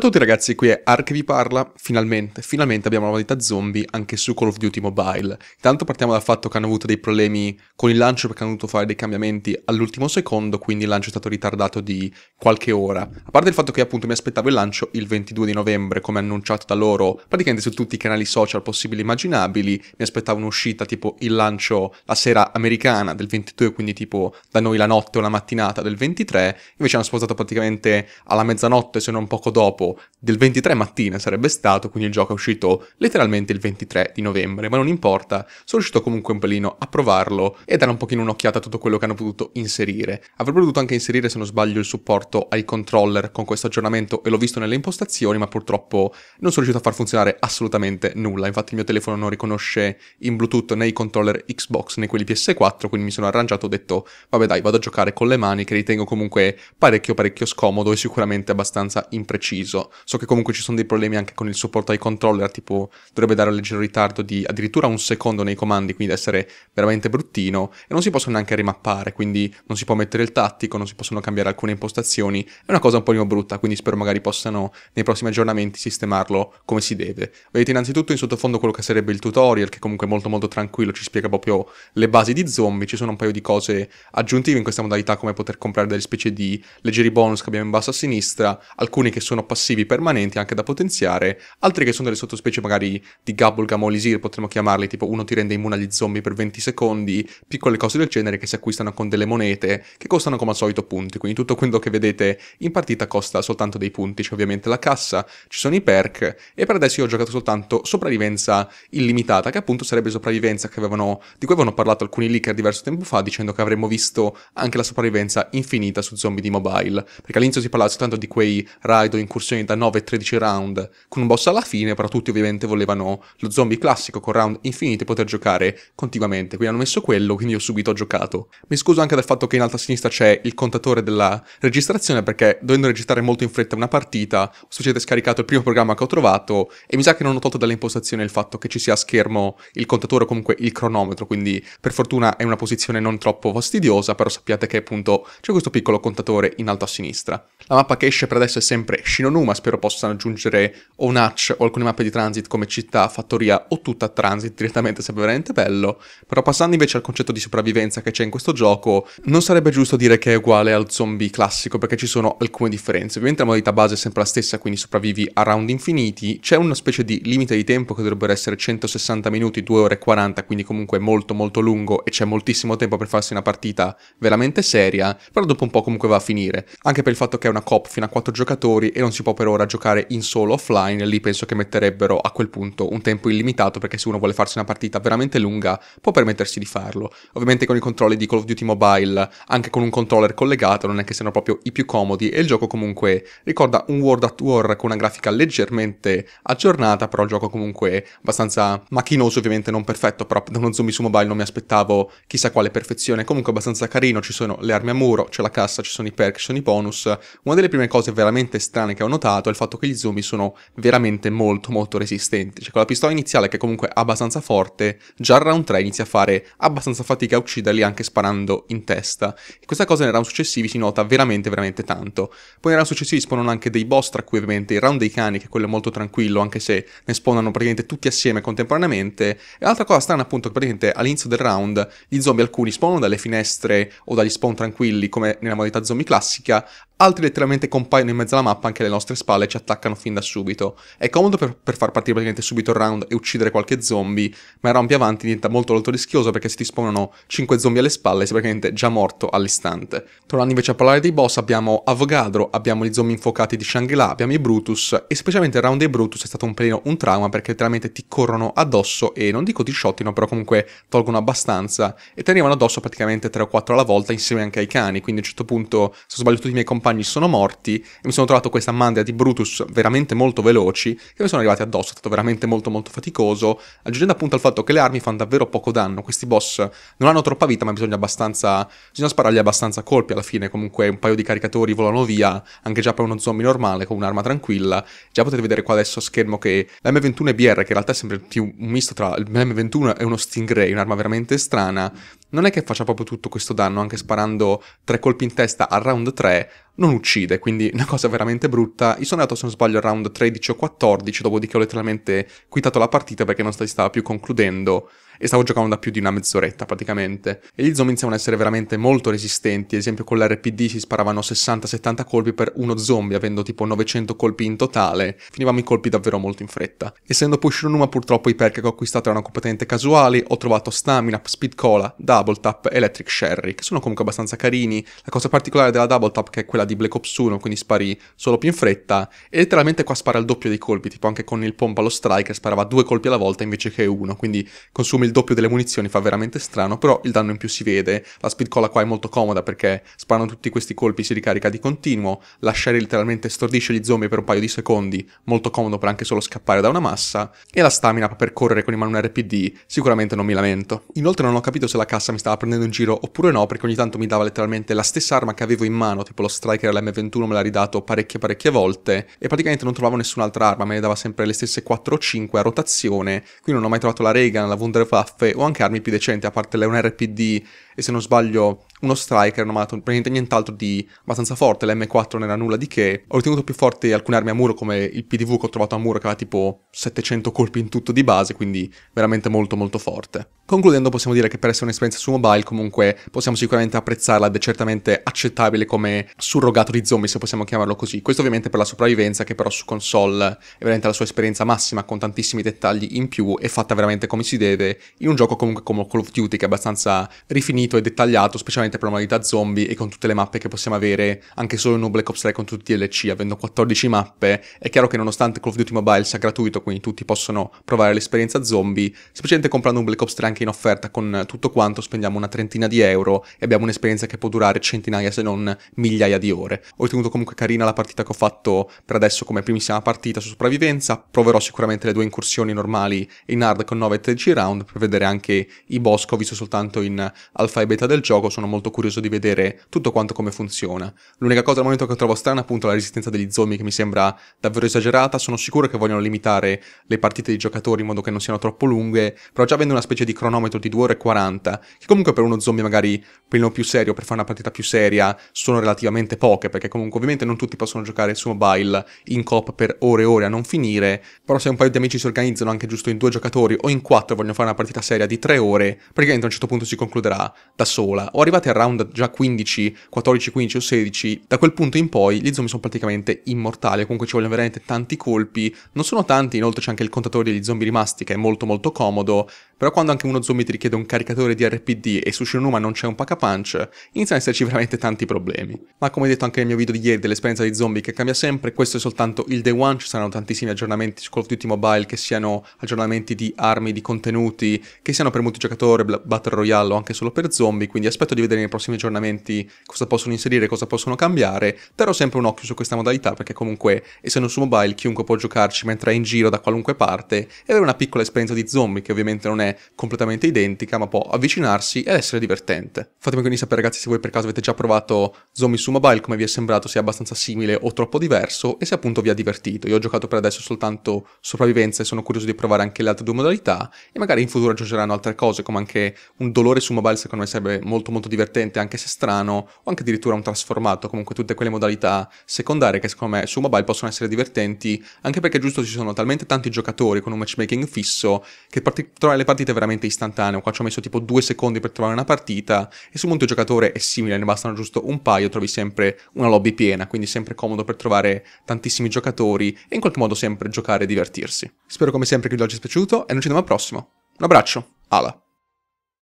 Ciao a tutti ragazzi, qui è Ark vi parla, finalmente, finalmente abbiamo la modalità zombie anche su Call of Duty Mobile. Intanto partiamo dal fatto che hanno avuto dei problemi con il lancio perché hanno dovuto fare dei cambiamenti all'ultimo secondo, quindi il lancio è stato ritardato di qualche ora. A parte il fatto che appunto mi aspettavo il lancio il 22 di novembre, come annunciato da loro praticamente su tutti i canali social possibili e immaginabili, mi aspettavo un'uscita tipo il lancio la sera americana del 22, quindi tipo da noi la notte o la mattinata del 23, invece hanno spostato praticamente alla mezzanotte se non poco dopo del 23 mattina sarebbe stato, quindi il gioco è uscito letteralmente il 23 di novembre, ma non importa, sono riuscito comunque un pelino a provarlo e dare un pochino un'occhiata a tutto quello che hanno potuto inserire. Avrebbero potuto anche inserire, se non sbaglio, il supporto ai controller con questo aggiornamento e l'ho visto nelle impostazioni, ma purtroppo non sono riuscito a far funzionare assolutamente nulla, infatti il mio telefono non riconosce in Bluetooth né i controller Xbox né quelli PS4, quindi mi sono arrangiato, e ho detto vabbè dai, vado a giocare con le mani che ritengo comunque parecchio parecchio scomodo e sicuramente abbastanza impreciso senso. So che comunque ci sono dei problemi anche con il supporto ai controller, tipo dovrebbe dare un leggero ritardo di addirittura un secondo nei comandi, quindi essere veramente bruttino, e non si possono neanche rimappare, quindi non si può mettere il tattico, non si possono cambiare alcune impostazioni, è una cosa un po' brutta, quindi spero magari possano nei prossimi aggiornamenti sistemarlo come si deve. Vedete innanzitutto in sottofondo quello che sarebbe il tutorial, che comunque è molto molto tranquillo, ci spiega proprio le basi di zombie, ci sono un paio di cose aggiuntive in questa modalità, come poter comprare delle specie di leggeri bonus che abbiamo in basso a sinistra, alcuni che sono passati passivi permanenti anche da potenziare, altri che sono delle sottospecie magari di o Lisir, potremmo chiamarli, tipo uno ti rende immune agli zombie per 20 secondi, piccole cose del genere che si acquistano con delle monete che costano come al solito punti, quindi tutto quello che vedete in partita costa soltanto dei punti, c'è ovviamente la cassa, ci sono i perk e per adesso io ho giocato soltanto sopravvivenza illimitata, che appunto sarebbe sopravvivenza avevano, di cui avevano parlato alcuni leaker diverso tempo fa dicendo che avremmo visto anche la sopravvivenza infinita su zombie di mobile, perché all'inizio si parlava soltanto di quei raid o incursioni sessioni da 9 e 13 round, con un boss alla fine, però tutti ovviamente volevano lo zombie classico con round infiniti poter giocare continuamente, quindi hanno messo quello, quindi io subito ho giocato. Mi scuso anche del fatto che in alto a sinistra c'è il contatore della registrazione, perché dovendo registrare molto in fretta una partita, ho succede scaricato il primo programma che ho trovato e mi sa che non ho tolto dalle impostazioni il fatto che ci sia a schermo il contatore o comunque il cronometro, quindi per fortuna è una posizione non troppo fastidiosa, però sappiate che appunto c'è questo piccolo contatore in alto a sinistra. La mappa che esce per adesso è sempre Shinonuma, Numa spero possano aggiungere o un hatch o alcune mappe di transit come città, fattoria o tutta transit direttamente sarebbe veramente bello, però passando invece al concetto di sopravvivenza che c'è in questo gioco, non sarebbe giusto dire che è uguale al zombie classico perché ci sono alcune differenze. Ovviamente la modalità base è sempre la stessa, quindi sopravvivi a round infiniti, c'è una specie di limite di tempo che dovrebbero essere 160 minuti, 2 ore e 40, quindi comunque molto molto lungo e c'è moltissimo tempo per farsi una partita veramente seria, però dopo un po' comunque va a finire, anche per il fatto che è una cop fino a 4 giocatori e non si può po' per ora giocare in solo offline, lì penso che metterebbero a quel punto un tempo illimitato perché se uno vuole farsi una partita veramente lunga può permettersi di farlo. Ovviamente con i controlli di Call of Duty Mobile, anche con un controller collegato, non è che siano proprio i più comodi e il gioco comunque ricorda un World at War con una grafica leggermente aggiornata, però il gioco comunque abbastanza macchinoso, ovviamente non perfetto, però da uno zombie su mobile non mi aspettavo chissà quale perfezione, comunque abbastanza carino, ci sono le armi a muro, c'è la cassa, ci sono i perk, ci sono i bonus. Una delle prime cose veramente strane che ho notato notato è il fatto che gli zombie sono veramente molto molto resistenti. Cioè con la pistola iniziale che è comunque abbastanza forte, già al round 3 inizia a fare abbastanza fatica a ucciderli anche sparando in testa. E questa cosa nei round successivi si nota veramente veramente tanto. Poi nei round successivi spawnano anche dei boss, tra cui ovviamente il round dei cani, che quello è molto tranquillo, anche se ne spawnano praticamente tutti assieme contemporaneamente. E l'altra cosa strana appunto è che praticamente all'inizio del round gli zombie alcuni spawnano dalle finestre o dagli spawn tranquilli come nella modalità zombie classica, altri letteralmente compaiono in mezzo alla mappa anche nelle nostre nostre spalle ci attaccano fin da subito. È comodo per, per far partire praticamente subito il round e uccidere qualche zombie, ma il round più avanti diventa molto molto rischioso perché se ti spawnano 5 zombie alle spalle sei praticamente già morto all'istante. Tornando invece a parlare dei boss abbiamo Avogadro, abbiamo gli zombie infuocati di Shangri-La, abbiamo i Brutus e specialmente il round dei Brutus è stato un pelino un trauma perché letteralmente ti corrono addosso e non dico ti sciottino però comunque tolgono abbastanza e ti arrivano addosso praticamente 3 o 4 alla volta insieme anche ai cani, quindi a un certo punto se non sbaglio tutti i miei compagni sono morti e mi sono trovato questa mandria domande di Brutus veramente molto veloci che mi sono arrivati addosso, è stato veramente molto molto faticoso, aggiungendo appunto al fatto che le armi fanno davvero poco danno, questi boss non hanno troppa vita ma bisogna abbastanza, bisogna sparargli abbastanza colpi alla fine, comunque un paio di caricatori volano via, anche già per uno zombie normale con un'arma tranquilla, già potete vedere qua adesso a schermo che la M21 e BR che in realtà è sempre più un misto tra l'M21 e uno Stingray, un'arma veramente strana, non è che faccia proprio tutto questo danno, anche sparando tre colpi in testa al round 3, non uccide, quindi una cosa veramente brutta. Io sono andato, se non sbaglio, al round 13 o 14, dopodiché ho letteralmente quitato la partita perché non si stava più concludendo e stavo giocando da più di una mezz'oretta praticamente. E gli zombie iniziavano ad essere veramente molto resistenti, ad esempio con l'RPD si sparavano 60-70 colpi per uno zombie, avendo tipo 900 colpi in totale, finivamo i colpi davvero molto in fretta. Essendo push Pushirunuma purtroppo i perk che ho acquistato erano completamente casuali, ho trovato Stamina, Speed Cola, Double Tap, Electric Sherry, che sono comunque abbastanza carini, la cosa particolare della Double Tap che è quella di Black Ops 1, quindi spari solo più in fretta, e letteralmente qua spara il doppio dei colpi, tipo anche con il pompa allo striker sparava due colpi alla volta invece che uno, quindi consumi il doppio delle munizioni fa veramente strano, però il danno in più si vede. La speedcola cola qua è molto comoda perché sparano tutti questi colpi, si ricarica di continuo, la Sherry letteralmente stordisce gli zombie per un paio di secondi, molto comodo per anche solo scappare da una massa, e la stamina per correre con in mano un RPD sicuramente non mi lamento. Inoltre non ho capito se la cassa mi stava prendendo in giro oppure no, perché ogni tanto mi dava letteralmente la stessa arma che avevo in mano, tipo lo striker lm 21 me l'ha ridato parecchie parecchie volte, e praticamente non trovavo nessun'altra arma, me ne dava sempre le stesse 4 o 5 a rotazione, quindi non ho mai trovato la Reagan, la Wunderfall, paffe o anche armi più decenti, a parte le un RPD e se non sbaglio uno striker armato praticamente nient'altro di abbastanza forte, l'M4 non era nulla di che. Ho ritenuto più forti alcune armi a muro come il PDV che ho trovato a muro che aveva tipo 700 colpi in tutto di base, quindi veramente molto molto forte. Concludendo possiamo dire che per essere un'esperienza su mobile comunque possiamo sicuramente apprezzarla ed è certamente accettabile come surrogato di zombie se possiamo chiamarlo così. Questo ovviamente per la sopravvivenza che però su console è veramente la sua esperienza massima con tantissimi dettagli in più e fatta veramente come si deve in un gioco comunque come Call of Duty che è abbastanza rifinito e dettagliato, specialmente veramente probabilità zombie e con tutte le mappe che possiamo avere anche solo in un Black Ops 3 con tutti i DLC, avendo 14 mappe, è chiaro che nonostante Call of Duty Mobile sia gratuito, quindi tutti possono provare l'esperienza zombie, semplicemente comprando un Black Ops 3 anche in offerta con tutto quanto spendiamo una trentina di euro e abbiamo un'esperienza che può durare centinaia se non migliaia di ore. Ho ritenuto comunque carina la partita che ho fatto per adesso come primissima partita su sopravvivenza, proverò sicuramente le due incursioni normali in hard con 9 e 13 round per vedere anche i boss che ho visto soltanto in alfa e beta del gioco, sono molto molto curioso di vedere tutto quanto come funziona. L'unica cosa al momento che trovo strana è appunto la resistenza degli zombie che mi sembra davvero esagerata, sono sicuro che vogliono limitare le partite dei giocatori in modo che non siano troppo lunghe, però già avendo una specie di cronometro di 2 ore e 40, che comunque per uno zombie magari per uno più serio, per fare una partita più seria, sono relativamente poche, perché comunque ovviamente non tutti possono giocare su mobile in coop per ore e ore a non finire, però se un paio di amici si organizzano anche giusto in due giocatori o in quattro e vogliono fare una partita seria di 3 ore, praticamente a un certo punto si concluderà da sola. O arrivate arrivati al round già 15, 14, 15 o 16, da quel punto in poi gli zombie sono praticamente immortali, comunque ci vogliono veramente tanti colpi, non sono tanti, inoltre c'è anche il contatore degli zombie rimasti che è molto molto comodo, però quando anche uno zombie ti richiede un caricatore di RPD e su Shinonuma non c'è un pack a punch, iniziano ad esserci veramente tanti problemi. Ma come detto anche nel mio video di ieri dell'esperienza di zombie che cambia sempre, questo è soltanto il day one, ci saranno tantissimi aggiornamenti su Call of Duty Mobile che siano aggiornamenti di armi, di contenuti, che siano per multigiocatore, battle royale o anche solo per zombie, quindi aspetto di vedere vedere nei prossimi aggiornamenti cosa possono inserire, cosa possono cambiare, terrò sempre un occhio su questa modalità perché comunque essendo su mobile chiunque può giocarci mentre è in giro da qualunque parte e avere una piccola esperienza di zombie che ovviamente non è completamente identica ma può avvicinarsi ed essere divertente. Fatemi quindi sapere ragazzi se voi per caso avete già provato zombie su mobile, come vi è sembrato sia abbastanza simile o troppo diverso e se appunto vi ha divertito. Io ho giocato per adesso soltanto sopravvivenza e sono curioso di provare anche le altre due modalità e magari in futuro aggiungeranno altre cose come anche un dolore su mobile secondo me sarebbe molto molto divertente divertente anche se strano, o anche addirittura un trasformato, comunque tutte quelle modalità secondarie che secondo me su mobile possono essere divertenti, anche perché giusto ci sono talmente tanti giocatori con un matchmaking fisso che parti- trovare le partite veramente istantaneo, qua ci ho messo tipo due secondi per trovare una partita e su un giocatore è simile, ne bastano giusto un paio, trovi sempre una lobby piena, quindi sempre comodo per trovare tantissimi giocatori e in qualche modo sempre giocare e divertirsi. Spero come sempre che il video ci sia piaciuto e noi ci vediamo al prossimo. Un abbraccio, Ala!